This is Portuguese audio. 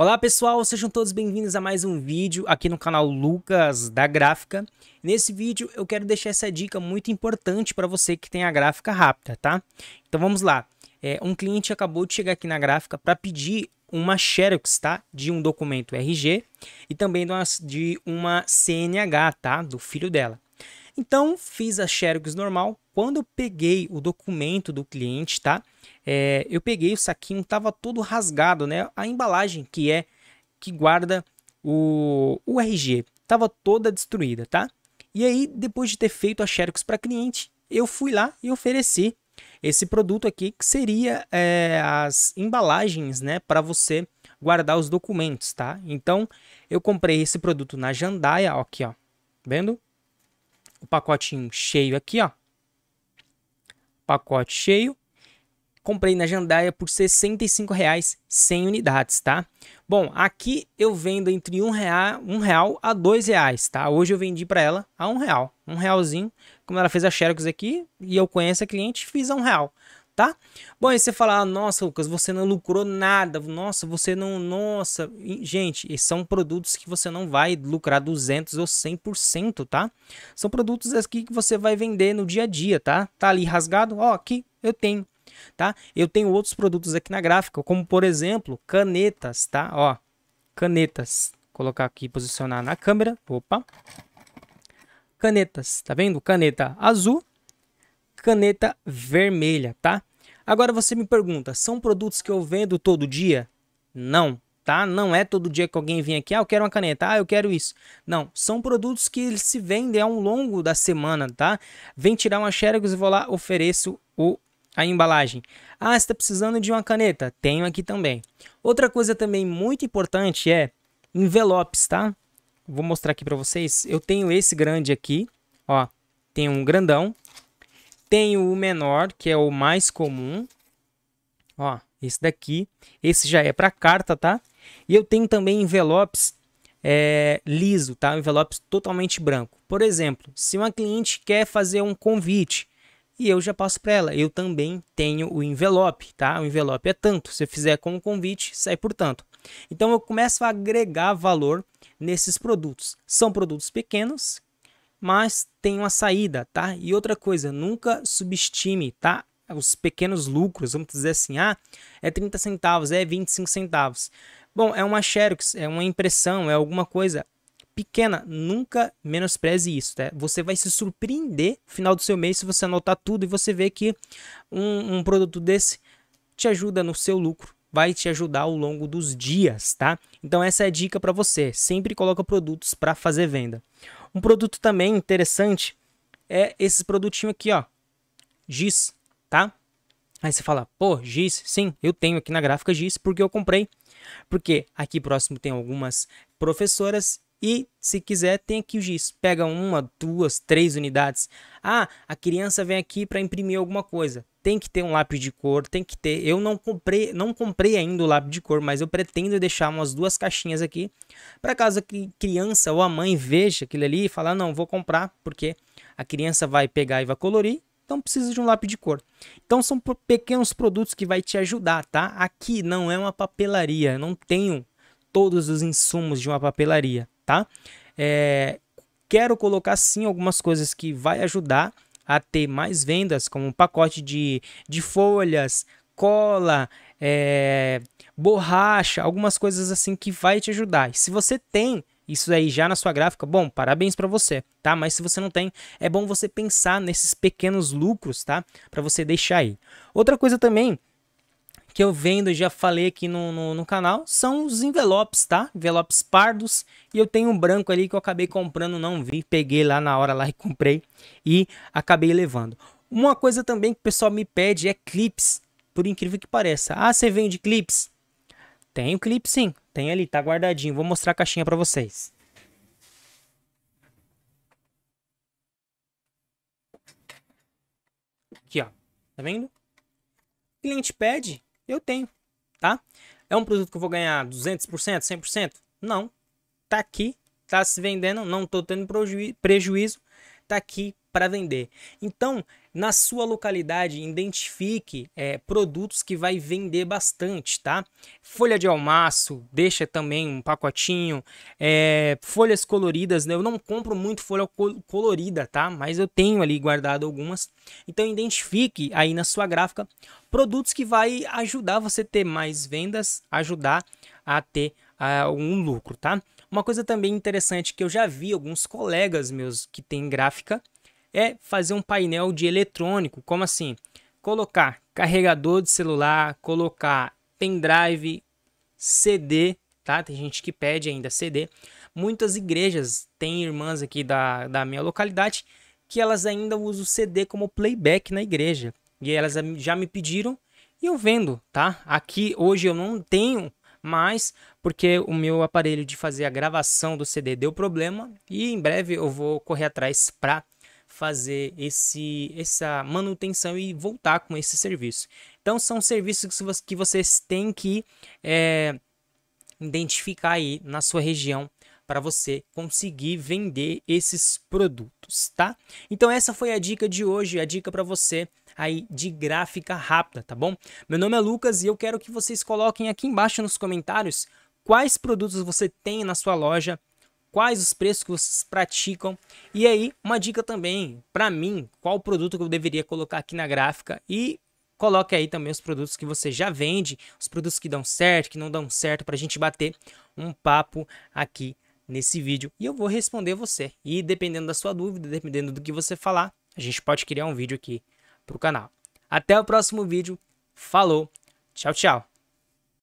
Olá pessoal, sejam todos bem-vindos a mais um vídeo aqui no canal Lucas da Gráfica. Nesse vídeo eu quero deixar essa dica muito importante para você que tem a gráfica rápida, tá? Então vamos lá. É, um cliente acabou de chegar aqui na gráfica para pedir uma Xerox, tá? De um documento RG e também de uma, CNH, tá? Do filho dela. Então fiz a Xerox normal, quando eu peguei o documento do cliente, tá? É, eu peguei o saquinho, tava todo rasgado, né? A embalagem que é que guarda o, o RG tava toda destruída, tá? E aí, depois de ter feito a Xerox para cliente, eu fui lá e ofereci esse produto aqui, que seria é, as embalagens, né, para você guardar os documentos, tá? Então, eu comprei esse produto na Jandaia, ó, aqui, ó, vendo? O pacotinho cheio aqui, ó, pacote cheio. Comprei na Jandaia por R$ 65,00, 100 unidades, tá? Bom, aqui eu vendo entre um real, um real a dois reais, tá? Hoje eu vendi para ela a um real, um realzinho. Como ela fez a Xerox aqui e eu conheço a cliente, fiz a um real tá? Bom, aí você fala, ah, nossa, Lucas, você não lucrou nada, nossa, você não, nossa, gente, são produtos que você não vai lucrar 200 ou 100%, tá? São produtos aqui que você vai vender no dia a dia, tá? Tá ali rasgado, ó, aqui eu tenho, tá? Eu tenho outros produtos aqui na gráfica, como por exemplo, canetas, tá? Ó, canetas. Colocar aqui, posicionar na câmera. Opa. Canetas, tá vendo? Caneta azul, caneta vermelha, tá? Agora você me pergunta, são produtos que eu vendo todo dia? Não, tá? Não é todo dia que alguém vem aqui, ah, eu quero uma caneta, ah, eu quero isso. Não, são produtos que eles se vendem ao longo da semana, tá? Vem tirar uma Xerox e vou lá, ofereço o a embalagem. Ah, está precisando de uma caneta? Tenho aqui também. Outra coisa também muito importante é envelopes, tá? Vou mostrar aqui para vocês. Eu tenho esse grande aqui, ó. Tem um grandão, tenho o menor, que é o mais comum. Ó, esse daqui. Esse já é para carta, tá? E eu tenho também envelopes é, liso, tá? Envelopes totalmente branco. Por exemplo, se uma cliente quer fazer um convite e eu já passo para ela, eu também tenho o envelope, tá? O envelope é tanto. Se eu fizer com o convite, sai por tanto. Então eu começo a agregar valor nesses produtos. São produtos pequenos mas tem uma saída, tá? E outra coisa, nunca subestime, tá? Os pequenos lucros, vamos dizer assim, ah, é 30 centavos, é 25 centavos. Bom, é uma xerox, é uma impressão, é alguma coisa pequena, nunca menospreze isso, tá? Você vai se surpreender no final do seu mês se você anotar tudo e você ver que um, um produto desse te ajuda no seu lucro, vai te ajudar ao longo dos dias, tá? Então essa é a dica para você, sempre coloca produtos para fazer venda. Um produto também interessante é esse produtinho aqui, ó. Giz, tá? Aí você fala, pô, giz, sim, eu tenho aqui na gráfica giz porque eu comprei. Porque aqui próximo tem algumas professoras e, se quiser, tem aqui o giz. Pega uma, duas, três unidades. Ah, a criança vem aqui para imprimir alguma coisa. Tem que ter um lápis de cor, tem que ter. Eu não comprei, não comprei ainda o lápis de cor, mas eu pretendo deixar umas duas caixinhas aqui para caso a criança ou a mãe veja aquilo ali e falar: "Não, vou comprar", porque a criança vai pegar e vai colorir então precisa de um lápis de cor. Então são pequenos produtos que vai te ajudar, tá? Aqui não é uma papelaria, não tenho todos os insumos de uma papelaria tá? É, quero colocar sim algumas coisas que vai ajudar a ter mais vendas, como um pacote de, de folhas, cola, é, borracha, algumas coisas assim que vai te ajudar. E se você tem isso aí já na sua gráfica, bom, parabéns para você, tá? Mas se você não tem, é bom você pensar nesses pequenos lucros, tá? Para você deixar aí. Outra coisa também que eu vendo, já falei aqui no, no, no, canal, são os envelopes, tá? Envelopes pardos. E eu tenho um branco ali que eu acabei comprando, não vi. Peguei lá na hora lá e comprei. E acabei levando. Uma coisa também que o pessoal me pede é clips. Por incrível que pareça. Ah, você vende clips? Tem o clipe sim. Tem ali, tá guardadinho. Vou mostrar a caixinha para vocês. Aqui, ó. Tá vendo? O cliente pede, eu tenho, tá? É um produto que eu vou ganhar 200%, 100%? Não. Tá aqui, tá se vendendo, não tô tendo prejuízo, tá aqui para vender. Então, na sua localidade, identifique é, produtos que vai vender bastante, tá? Folha de almaço, deixa também um pacotinho. É, folhas coloridas, né? Eu não compro muito folha colorida, tá? Mas eu tenho ali guardado algumas. Então, identifique aí na sua gráfica produtos que vai ajudar você a ter mais vendas, ajudar a ter uh, um lucro, tá? Uma coisa também interessante que eu já vi alguns colegas meus que têm gráfica é fazer um painel de eletrônico. Como assim? Colocar carregador de celular, colocar pendrive, CD, tá? Tem gente que pede ainda CD. Muitas igrejas têm irmãs aqui da, da minha localidade que elas ainda usam CD como playback na igreja. E elas já me pediram e eu vendo, tá? Aqui hoje eu não tenho mais, porque o meu aparelho de fazer a gravação do CD deu problema e em breve eu vou correr atrás para fazer esse, essa manutenção e voltar com esse serviço. Então são serviços que vocês têm que é, identificar aí na sua região para você conseguir vender esses produtos, tá? Então essa foi a dica de hoje, a dica para você aí de gráfica rápida, tá bom? Meu nome é Lucas e eu quero que vocês coloquem aqui embaixo nos comentários quais produtos você tem na sua loja quais os preços que vocês praticam. E aí, uma dica também para mim, qual produto que eu deveria colocar aqui na gráfica e coloque aí também os produtos que você já vende, os produtos que dão certo, que não dão certo para a gente bater um papo aqui nesse vídeo e eu vou responder você. E dependendo da sua dúvida, dependendo do que você falar, a gente pode criar um vídeo aqui para o canal. Até o próximo vídeo. Falou. Tchau, tchau.